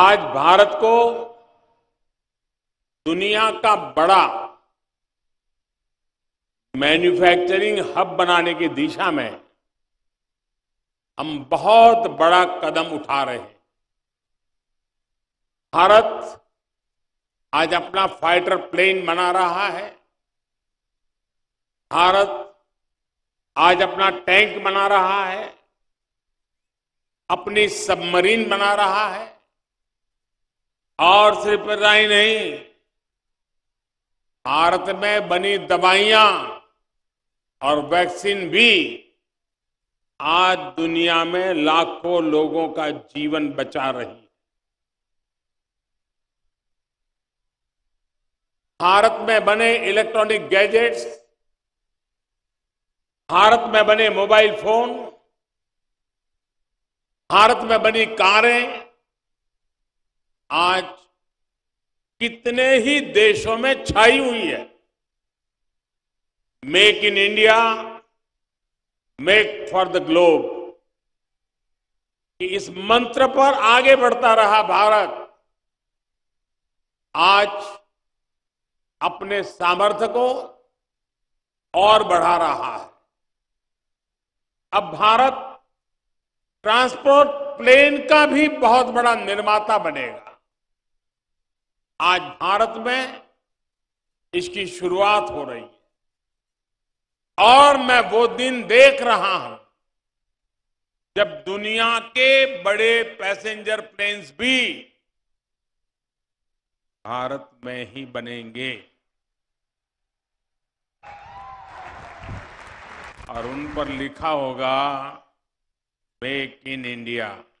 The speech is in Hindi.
आज भारत को दुनिया का बड़ा मैन्युफैक्चरिंग हब बनाने की दिशा में हम बहुत बड़ा कदम उठा रहे हैं भारत आज अपना फाइटर प्लेन बना रहा है भारत आज अपना टैंक बना रहा है अपनी सबमरीन बना रहा है और सिर्फ इतना ही नहीं भारत में बनी दवाइयां और वैक्सीन भी आज दुनिया में लाखों लोगों का जीवन बचा रही है भारत में बने इलेक्ट्रॉनिक गैजेट्स भारत में बने मोबाइल फोन भारत में बनी कारें आज कितने ही देशों में छाई हुई है make in India make for the globe कि इस मंत्र पर आगे बढ़ता रहा भारत आज अपने सामर्थ्य को और बढ़ा रहा है अब भारत ट्रांसपोर्ट प्लेन का भी बहुत बड़ा निर्माता बनेगा आज भारत में इसकी शुरुआत हो रही है और मैं वो दिन देख रहा हूं जब दुनिया के बड़े पैसेंजर प्लेन्स भी भारत में ही बनेंगे और उन पर लिखा होगा मेक इन इंडिया